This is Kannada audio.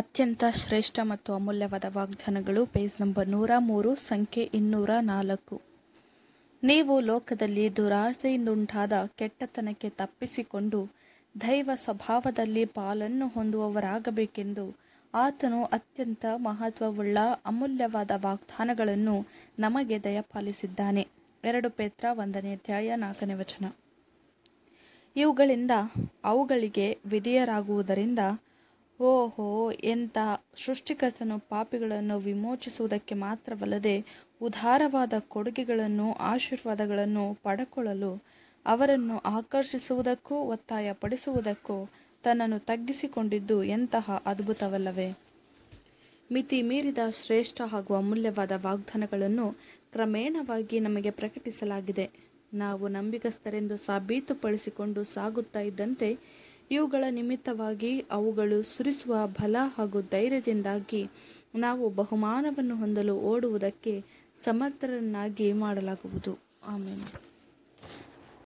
ಅತ್ಯಂತ ಶ್ರೇಷ್ಠ ಮತ್ತು ಅಮೂಲ್ಯವಾದ ವಾಗ್ದಾನಗಳು ಪೇಜ್ ನಂಬರ್ ನೂರ ಮೂರು ಸಂಖ್ಯೆ ಇನ್ನೂರ ನಾಲ್ಕು ನೀವು ಲೋಕದಲ್ಲಿ ದುರಾಸೆಯಿಂದಂಟಾದ ಕೆಟ್ಟತನಕ್ಕೆ ತಪ್ಪಿಸಿಕೊಂಡು ದೈವ ಸ್ವಭಾವದಲ್ಲಿ ಪಾಲನ್ನು ಹೊಂದುವವರಾಗಬೇಕೆಂದು ಆತನು ಅತ್ಯಂತ ಮಹತ್ವವುಳ್ಳ ಅಮೂಲ್ಯವಾದ ವಾಗ್ದಾನಗಳನ್ನು ನಮಗೆ ದಯಪಾಲಿಸಿದ್ದಾನೆ ಎರಡು ಪೇತ್ರ ಒಂದನೇ ಅಧ್ಯಾಯ ನಾಲ್ಕನೇ ವಚನ ಇವುಗಳಿಂದ ಅವುಗಳಿಗೆ ವಿಧೇಯರಾಗುವುದರಿಂದ ಓಹೋ ಎಂಥ ಸೃಷ್ಟಿಕರ್ತನು ಪಾಪಿಗಳನ್ನು ವಿಮೋಚಿಸುವುದಕ್ಕೆ ಮಾತ್ರವಲ್ಲದೆ ಉದಾರವಾದ ಕೊಡುಗೆಗಳನ್ನು ಆಶೀರ್ವಾದಗಳನ್ನು ಪಡಕೊಳ್ಳಲು ಅವರನ್ನು ಆಕರ್ಷಿಸುವುದಕ್ಕೂ ಒತ್ತಾಯಪಡಿಸುವುದಕ್ಕೂ ತನ್ನನ್ನು ತಗ್ಗಿಸಿಕೊಂಡಿದ್ದು ಎಂತಹ ಅದ್ಭುತವಲ್ಲವೇ ಮಿತಿ ಮೀರಿದ ಶ್ರೇಷ್ಠ ಹಾಗೂ ಅಮೂಲ್ಯವಾದ ವಾಗ್ದಾನಗಳನ್ನು ಕ್ರಮೇಣವಾಗಿ ನಮಗೆ ಪ್ರಕಟಿಸಲಾಗಿದೆ ನಾವು ನಂಬಿಕಸ್ಥರೆಂದು ಸಾಬೀತುಪಡಿಸಿಕೊಂಡು ಸಾಗುತ್ತಾ ಇದ್ದಂತೆ ಇವುಗಳ ನಿಮಿತ್ತವಾಗಿ ಅವುಗಳು ಸುರಿಸುವ ಬಲ ಹಾಗೂ ಧೈರ್ಯದಿಂದಾಗಿ ನಾವು ಬಹುಮಾನವನ್ನು ಹೊಂದಲು ಓಡುವುದಕ್ಕೆ ಸಮರ್ಥರನ್ನಾಗಿ ಮಾಡಲಾಗುವುದು ಆಮೇಲೆ